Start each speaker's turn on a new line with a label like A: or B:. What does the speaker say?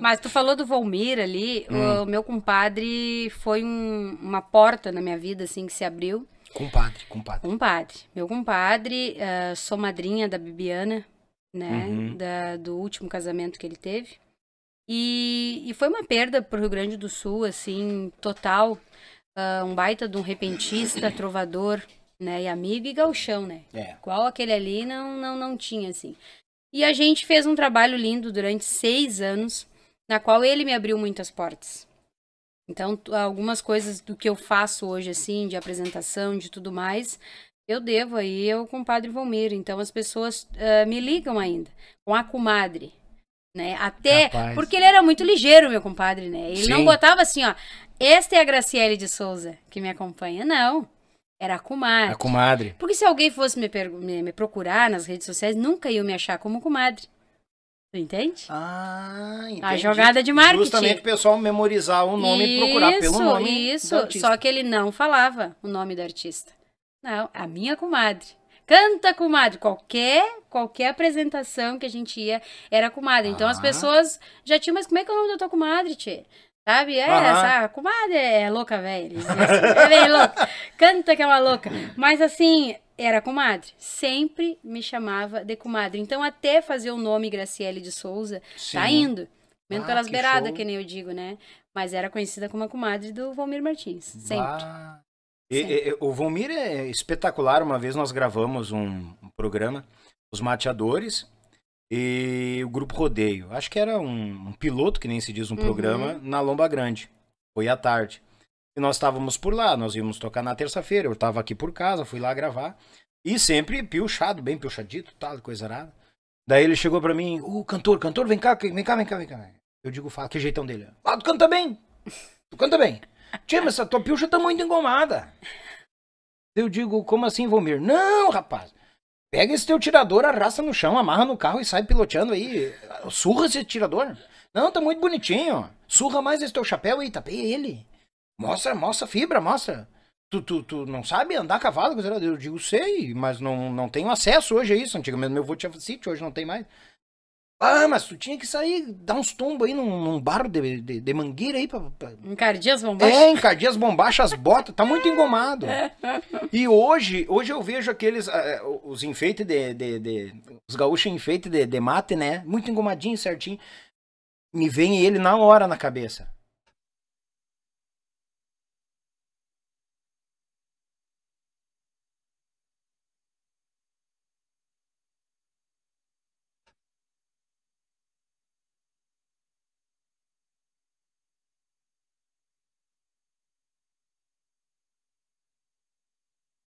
A: Mas tu falou do Volmir ali, hum. o meu compadre foi um, uma porta na minha vida, assim, que se abriu.
B: Compadre, compadre.
A: Compadre. Meu compadre, uh, sou madrinha da Bibiana, né? Uhum. Da, do último casamento que ele teve. E, e foi uma perda pro Rio Grande do Sul, assim, total. Uh, um baita de um repentista, trovador, né? E amigo e galchão, né? É. Qual aquele ali não, não, não tinha, assim. E a gente fez um trabalho lindo durante seis anos, na qual ele me abriu muitas portas. Então, algumas coisas do que eu faço hoje, assim, de apresentação, de tudo mais, eu devo aí ao compadre Valmir. Então, as pessoas uh, me ligam ainda, com a comadre, né? Até, Rapaz. porque ele era muito ligeiro, meu compadre, né? Ele Sim. não botava assim, ó, esta é a Graciele de Souza que me acompanha, não. Era a comadre. A
B: comadre.
A: Porque se alguém fosse me, me, me procurar nas redes sociais, nunca ia me achar como comadre. Tu entende? Ah, entendi. A jogada de marketing. Justamente o
B: pessoal memorizar o nome isso, e procurar pelo nome. Isso,
A: só que ele não falava o nome do artista. Não, a minha comadre. Canta comadre. Qualquer, qualquer apresentação que a gente ia era comadre. Então ah. as pessoas já tinham, mas como é que é o nome da tua comadre, Tia? Sabe? É, uhum. essa ah, comadre é louca, velho. É bem louca. Canta que é uma louca. Mas assim, era comadre. Sempre me chamava de comadre. Então, até fazer o nome Graciele de Souza, tá Sim. tá indo. Menos ah, pelas que beiradas, show. que nem eu digo, né? Mas era conhecida como a comadre do Valmir Martins. Sempre. sempre.
B: E, e, o Valmir é espetacular. Uma vez nós gravamos um, um programa, Os Mateadores, e o grupo Rodeio. Acho que era um, um piloto, que nem se diz um uhum. programa, na Lomba Grande. Foi à tarde. E nós estávamos por lá, nós íamos tocar na terça-feira. Eu estava aqui por casa, fui lá gravar. E sempre piochado, bem piochadito, tal, coisa nada. Daí ele chegou para mim, o oh, cantor, cantor, vem cá, vem cá, vem cá, vem cá. Eu digo, fala, que jeitão dele. Ah, tu canta bem. Tu canta bem. Tia, mas essa tua piocha tá muito engomada. Eu digo, como assim, Vomir? Não, rapaz. Pega esse teu tirador, arrasta no chão, amarra no carro e sai piloteando aí. Surra esse tirador. Não, tá muito bonitinho. Surra mais esse teu chapéu aí, tapeia ele. Mostra, mostra fibra, mostra. Tu, tu, tu não sabe andar a cavalo? Eu digo, sei, mas não, não tenho acesso hoje a isso. Antigamente meu avô tinha sítio, hoje não tem mais. Ah, mas tu tinha que sair, dar uns tombos aí num, num barro de, de, de, mangueira aí. Pra, pra...
A: Encardias bombachas. É,
B: encardias bombachas, bota, tá muito engomado. É. E hoje, hoje eu vejo aqueles, uh, os enfeites de, de, de, os gaúchos enfeites de, de mate, né? Muito engomadinho, certinho. Me vem ele na hora na cabeça.